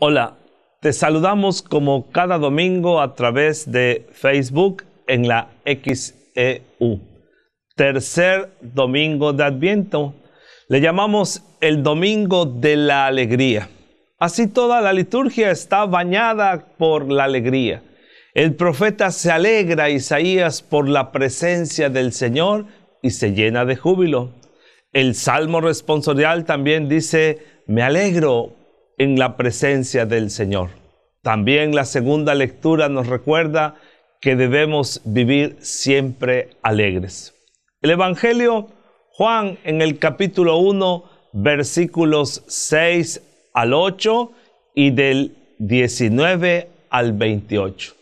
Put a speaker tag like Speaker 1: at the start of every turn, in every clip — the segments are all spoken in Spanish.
Speaker 1: Hola, te saludamos como cada domingo a través de Facebook en la XEU. Tercer domingo de Adviento. Le llamamos el domingo de la alegría. Así toda la liturgia está bañada por la alegría. El profeta se alegra, Isaías, por la presencia del Señor y se llena de júbilo. El salmo responsorial también dice, me alegro en la presencia del Señor. También la segunda lectura nos recuerda que debemos vivir siempre alegres. El Evangelio Juan en el capítulo 1, versículos 6 al 8 y del 19 al 28.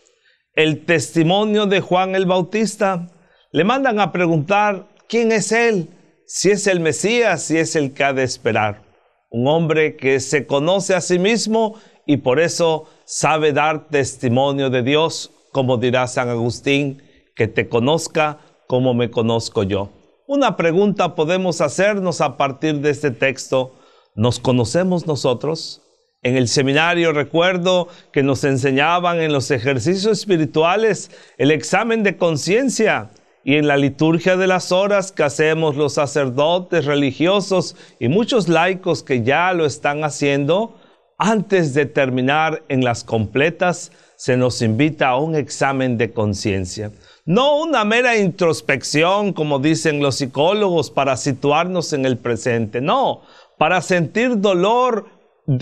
Speaker 1: El testimonio de Juan el Bautista le mandan a preguntar quién es él, si es el Mesías, si es el que ha de esperar un hombre que se conoce a sí mismo y por eso sabe dar testimonio de Dios, como dirá San Agustín, que te conozca como me conozco yo. Una pregunta podemos hacernos a partir de este texto. ¿Nos conocemos nosotros? En el seminario recuerdo que nos enseñaban en los ejercicios espirituales el examen de conciencia y en la liturgia de las horas que hacemos los sacerdotes religiosos y muchos laicos que ya lo están haciendo, antes de terminar en las completas, se nos invita a un examen de conciencia. No una mera introspección, como dicen los psicólogos, para situarnos en el presente, no, para sentir dolor,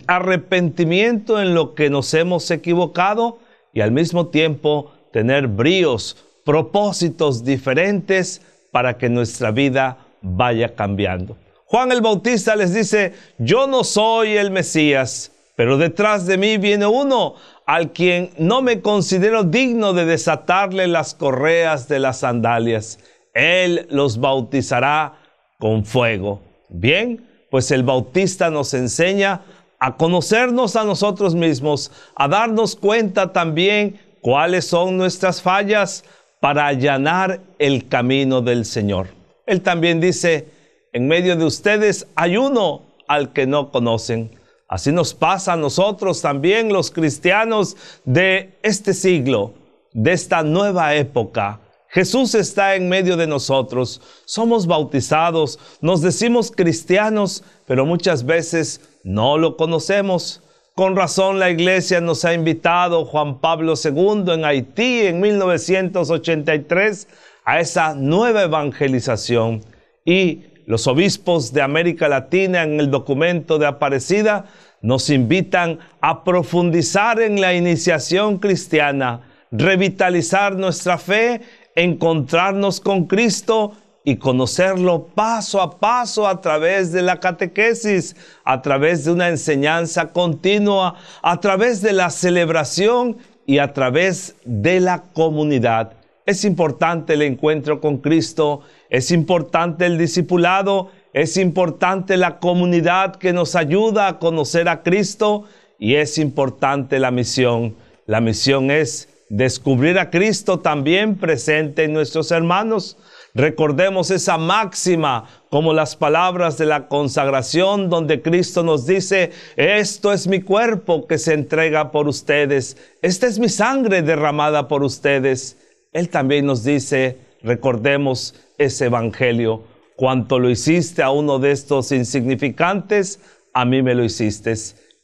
Speaker 1: arrepentimiento en lo que nos hemos equivocado y al mismo tiempo tener bríos propósitos diferentes para que nuestra vida vaya cambiando. Juan el Bautista les dice, yo no soy el Mesías, pero detrás de mí viene uno al quien no me considero digno de desatarle las correas de las sandalias. Él los bautizará con fuego. Bien, pues el Bautista nos enseña a conocernos a nosotros mismos, a darnos cuenta también cuáles son nuestras fallas para allanar el camino del Señor. Él también dice, en medio de ustedes hay uno al que no conocen. Así nos pasa a nosotros también los cristianos de este siglo, de esta nueva época. Jesús está en medio de nosotros, somos bautizados, nos decimos cristianos, pero muchas veces no lo conocemos. Con razón la iglesia nos ha invitado, Juan Pablo II en Haití en 1983, a esa nueva evangelización y los obispos de América Latina en el documento de Aparecida nos invitan a profundizar en la iniciación cristiana, revitalizar nuestra fe, encontrarnos con Cristo y conocerlo paso a paso a través de la catequesis, a través de una enseñanza continua, a través de la celebración y a través de la comunidad. Es importante el encuentro con Cristo, es importante el discipulado, es importante la comunidad que nos ayuda a conocer a Cristo y es importante la misión. La misión es descubrir a Cristo también presente en nuestros hermanos. Recordemos esa máxima como las palabras de la consagración donde Cristo nos dice, esto es mi cuerpo que se entrega por ustedes, esta es mi sangre derramada por ustedes. Él también nos dice, recordemos ese evangelio, cuanto lo hiciste a uno de estos insignificantes, a mí me lo hiciste.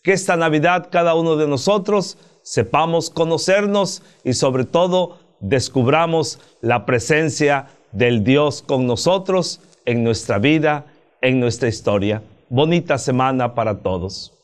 Speaker 1: Que esta Navidad cada uno de nosotros sepamos conocernos y sobre todo descubramos la presencia de del Dios con nosotros en nuestra vida, en nuestra historia. Bonita semana para todos.